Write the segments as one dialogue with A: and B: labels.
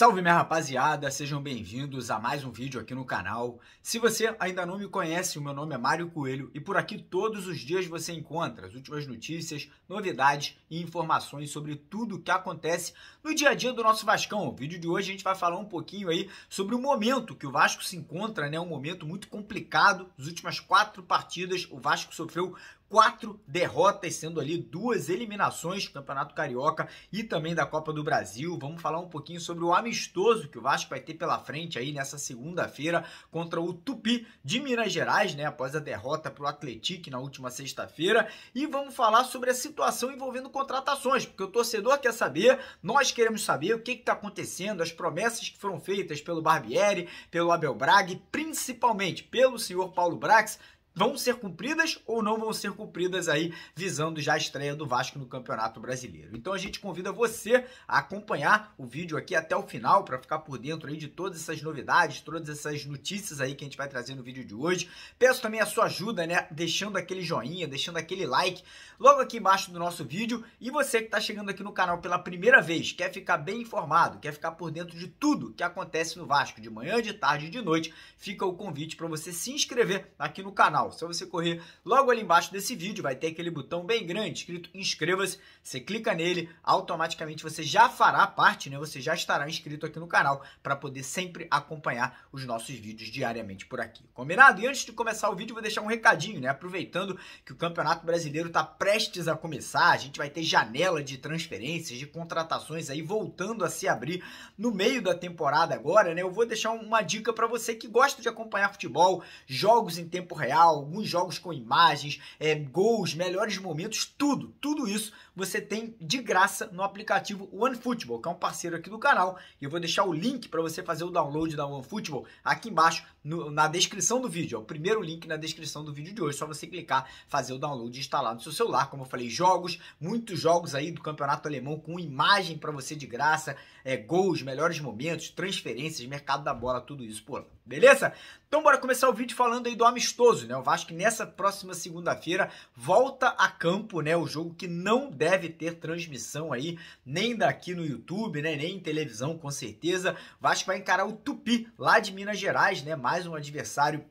A: Salve minha rapaziada, sejam bem-vindos a mais um vídeo aqui no canal. Se você ainda não me conhece, o meu nome é Mário Coelho e por aqui todos os dias você encontra as últimas notícias, novidades e informações sobre tudo o que acontece no dia a dia do nosso Vascão. No vídeo de hoje a gente vai falar um pouquinho aí sobre o momento que o Vasco se encontra, né? Um momento muito complicado. Nas últimas quatro partidas, o Vasco sofreu quatro derrotas, sendo ali duas eliminações do Campeonato Carioca e também da Copa do Brasil. Vamos falar um pouquinho sobre o amistoso que o Vasco vai ter pela frente aí nessa segunda-feira contra o Tupi de Minas Gerais, né? Após a derrota para o Atlético na última sexta-feira. E vamos falar sobre a situação envolvendo contratações, porque o torcedor quer saber, nós queremos saber o que está acontecendo, as promessas que foram feitas pelo Barbieri, pelo Abel Braga e principalmente pelo senhor Paulo Brax vão ser cumpridas ou não vão ser cumpridas aí, visando já a estreia do Vasco no Campeonato Brasileiro. Então a gente convida você a acompanhar o vídeo aqui até o final para ficar por dentro aí de todas essas novidades, todas essas notícias aí que a gente vai trazer no vídeo de hoje. Peço também a sua ajuda, né, deixando aquele joinha, deixando aquele like logo aqui embaixo do nosso vídeo e você que está chegando aqui no canal pela primeira vez, quer ficar bem informado, quer ficar por dentro de tudo que acontece no Vasco de manhã, de tarde e de noite, fica o convite para você se inscrever aqui no canal canal. você correr logo ali embaixo desse vídeo, vai ter aquele botão bem grande escrito inscreva-se. Você clica nele, automaticamente você já fará parte, né? Você já estará inscrito aqui no canal para poder sempre acompanhar os nossos vídeos diariamente por aqui. Combinado? E antes de começar o vídeo, vou deixar um recadinho, né? Aproveitando que o Campeonato Brasileiro está prestes a começar, a gente vai ter janela de transferências, de contratações aí voltando a se abrir no meio da temporada agora, né? Eu vou deixar uma dica para você que gosta de acompanhar futebol, jogos em tempo real, alguns jogos com imagens, é, gols, melhores momentos, tudo, tudo isso você tem de graça no aplicativo OneFootball, que é um parceiro aqui do canal. E eu vou deixar o link para você fazer o download da OneFootball aqui embaixo no, na descrição do vídeo. É o primeiro link na descrição do vídeo de hoje, só você clicar, fazer o download e instalar no seu celular. Como eu falei, jogos, muitos jogos aí do Campeonato Alemão com imagem para você de graça, é, gols, melhores momentos, transferências, mercado da bola, tudo isso por Beleza? Então bora começar o vídeo falando aí do amistoso, né? O Vasco nessa próxima segunda-feira volta a campo, né? O jogo que não deve ter transmissão aí, nem daqui no YouTube, né? Nem em televisão, com certeza. O Vasco vai encarar o Tupi, lá de Minas Gerais, né? Mais um adversário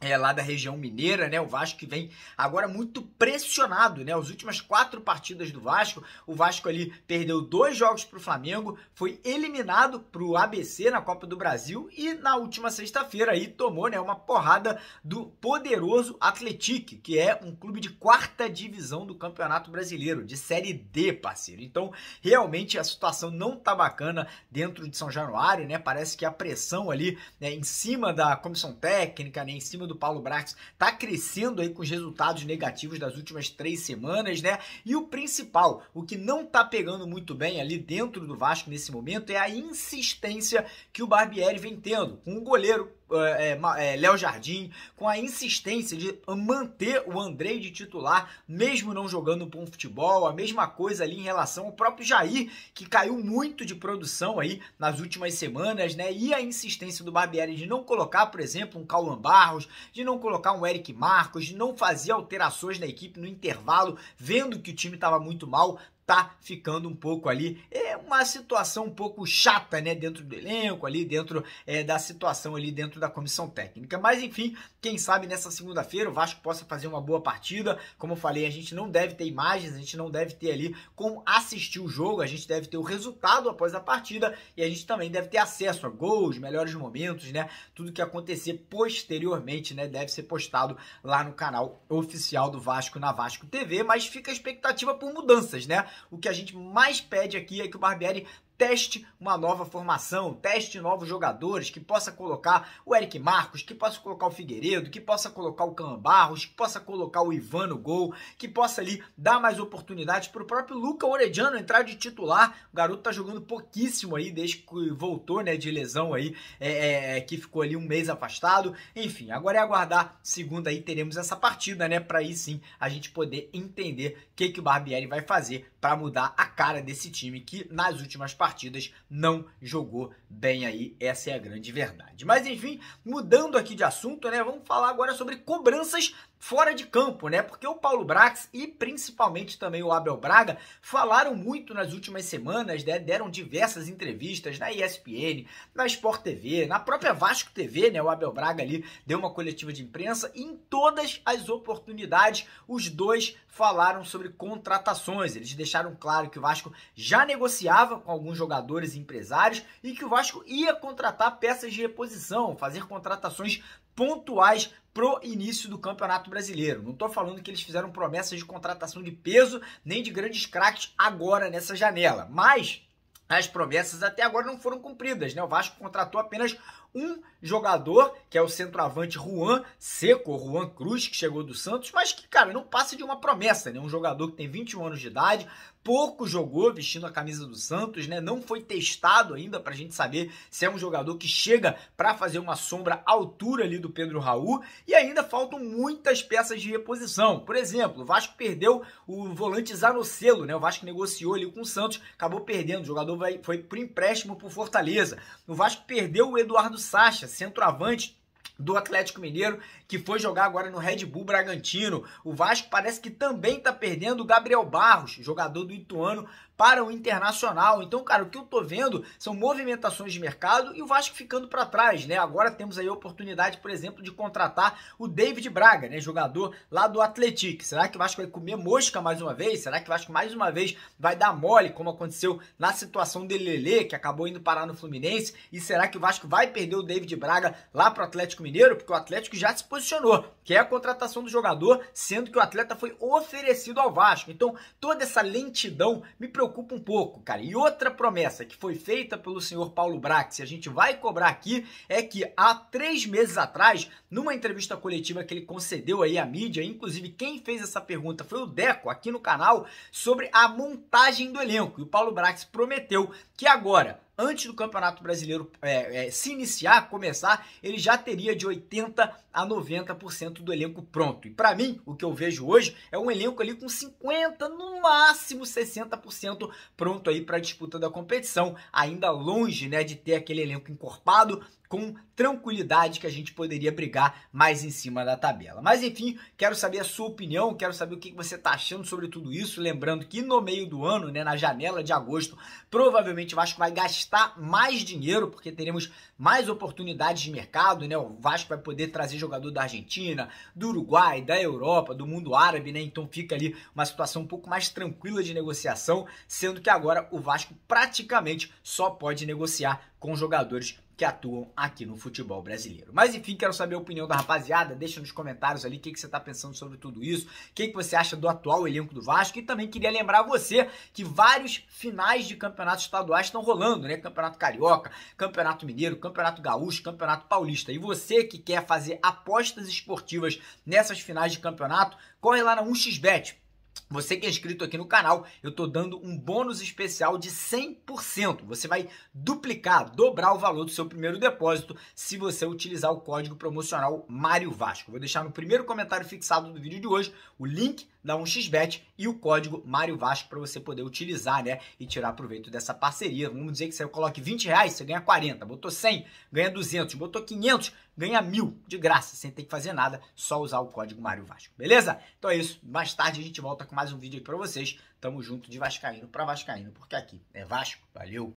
A: é, lá da região mineira, né? O Vasco que vem agora muito pressionado, né? As últimas quatro partidas do Vasco, o Vasco ali perdeu dois jogos para o Flamengo, foi eliminado para o ABC na Copa do Brasil e na última sexta-feira aí tomou, né? Uma porrada do poderoso Atletique, que é um clube de quarta divisão do Campeonato Brasileiro, de Série D, parceiro. Então, realmente a situação não tá bacana dentro de São Januário, né? Parece que a pressão ali né, em cima da comissão técnica, nem né, em cima do Paulo Brax, está crescendo aí com os resultados negativos das últimas três semanas, né? E o principal, o que não está pegando muito bem ali dentro do Vasco nesse momento é a insistência que o Barbieri vem tendo com o goleiro é, é, é, Léo Jardim, com a insistência de manter o Andrei de titular, mesmo não jogando bom futebol, a mesma coisa ali em relação ao próprio Jair, que caiu muito de produção aí nas últimas semanas, né? E a insistência do Barbieri de não colocar, por exemplo, um Cauan Barros, de não colocar um Eric Marcos, de não fazer alterações na equipe no intervalo, vendo que o time estava muito mal, tá ficando um pouco ali, é uma situação um pouco chata, né, dentro do elenco ali, dentro é, da situação ali dentro da comissão técnica. Mas enfim, quem sabe nessa segunda-feira o Vasco possa fazer uma boa partida. Como eu falei, a gente não deve ter imagens, a gente não deve ter ali como assistir o jogo, a gente deve ter o resultado após a partida e a gente também deve ter acesso a gols, melhores momentos, né? Tudo que acontecer posteriormente, né, deve ser postado lá no canal oficial do Vasco na Vasco TV, mas fica a expectativa por mudanças, né? O que a gente mais pede aqui é que o Barbieri teste uma nova formação, teste novos jogadores, que possa colocar o Eric Marcos, que possa colocar o Figueiredo, que possa colocar o Cambarros, que possa colocar o Ivan no gol, que possa ali dar mais oportunidades para o próprio Luca Orediano entrar de titular. O garoto tá jogando pouquíssimo aí desde que voltou, né, de lesão aí, é, é, é que ficou ali um mês afastado. Enfim, agora é aguardar. Segunda aí teremos essa partida, né, para aí sim a gente poder entender o que, que o Barbieri vai fazer para mudar a cara desse time que nas últimas partidas partidas, não jogou bem aí, essa é a grande verdade. Mas enfim, mudando aqui de assunto, né, vamos falar agora sobre cobranças fora de campo, né? Porque o Paulo Brax e principalmente também o Abel Braga falaram muito nas últimas semanas, né? deram diversas entrevistas na ESPN, na Sport TV, na própria Vasco TV, né? O Abel Braga ali deu uma coletiva de imprensa e em todas as oportunidades os dois falaram sobre contratações. Eles deixaram claro que o Vasco já negociava com alguns jogadores e empresários e que o Vasco ia contratar peças de reposição, fazer contratações pontuais pro início do Campeonato Brasileiro. Não estou falando que eles fizeram promessas de contratação de peso nem de grandes craques agora nessa janela, mas as promessas até agora não foram cumpridas, né? O Vasco contratou apenas um jogador, que é o centroavante Juan Seco, Juan Cruz, que chegou do Santos, mas que, cara, não passa de uma promessa, né? Um jogador que tem 21 anos de idade, pouco jogou vestindo a camisa do Santos, né? Não foi testado ainda pra gente saber se é um jogador que chega para fazer uma sombra à altura ali do Pedro Raul, e ainda faltam muitas peças de reposição. Por exemplo, o Vasco perdeu o volante Zanocelo, né? O Vasco negociou ali com o Santos, acabou perdendo, o jogador vai, foi pro empréstimo pro Fortaleza. O Vasco perdeu o Eduardo Sacha, centroavante, do Atlético Mineiro, que foi jogar agora no Red Bull Bragantino. O Vasco parece que também está perdendo o Gabriel Barros, jogador do Ituano, para o Internacional. Então, cara, o que eu tô vendo são movimentações de mercado e o Vasco ficando para trás, né? Agora temos aí a oportunidade, por exemplo, de contratar o David Braga, né, jogador lá do Atlético. Será que o Vasco vai comer mosca mais uma vez? Será que o Vasco mais uma vez vai dar mole, como aconteceu na situação de Lele, que acabou indo parar no Fluminense? E será que o Vasco vai perder o David Braga lá pro Atlético Mineiro, porque o Atlético já se posicionou, que é a contratação do jogador, sendo que o atleta foi oferecido ao Vasco. Então, toda essa lentidão me preocupa um pouco, cara. E outra promessa que foi feita pelo senhor Paulo Brax, e a gente vai cobrar aqui, é que há três meses atrás, numa entrevista coletiva que ele concedeu aí à mídia, inclusive quem fez essa pergunta foi o Deco, aqui no canal, sobre a montagem do elenco. E o Paulo Brax prometeu que agora antes do Campeonato Brasileiro é, é, se iniciar, começar, ele já teria de 80% a 90% do elenco pronto. E para mim, o que eu vejo hoje é um elenco ali com 50%, no máximo 60% pronto aí para disputa da competição, ainda longe né, de ter aquele elenco encorpado com tranquilidade que a gente poderia brigar mais em cima da tabela. Mas enfim, quero saber a sua opinião, quero saber o que você está achando sobre tudo isso. Lembrando que no meio do ano, né, na janela de agosto, provavelmente o Vasco vai gastar mais dinheiro, porque teremos mais oportunidades de mercado, né? O Vasco vai poder trazer jogador da Argentina, do Uruguai, da Europa, do mundo árabe, né? Então fica ali uma situação um pouco mais tranquila de negociação, sendo que agora o Vasco praticamente só pode negociar com jogadores que atuam aqui no futebol brasileiro. Mas enfim, quero saber a opinião da rapaziada, deixa nos comentários ali o que, que, você está pensando sobre tudo isso, o que, que você acha do atual elenco do Vasco e também queria lembrar você que vários finais de campeonatos estaduais estão rolando, né? Campeonato Carioca, Campeonato Mineiro, Campeonato Gaúcho, Campeonato Paulista. E você que quer fazer apostas esportivas nessas finais de campeonato, corre lá na 1xBet você que é inscrito aqui no canal, eu tô dando um bônus especial de 100%. Você vai duplicar, dobrar o valor do seu primeiro depósito se você utilizar o código promocional Mário Vasco. Vou deixar no primeiro comentário fixado do vídeo de hoje o link da 1xBet e o código Mário Vasco para você poder utilizar, né? E tirar proveito dessa parceria. Vamos dizer que você coloque 20 reais, você ganha 40. Botou 100, ganha 200. Botou 500, ganha mil de graça, sem ter que fazer nada, só usar o código Mário Vasco, beleza? Então é isso, mais tarde a gente volta com mais um vídeo aqui pra vocês. Tamo junto de Vascaíno pra Vascaíno, porque aqui é Vasco, valeu!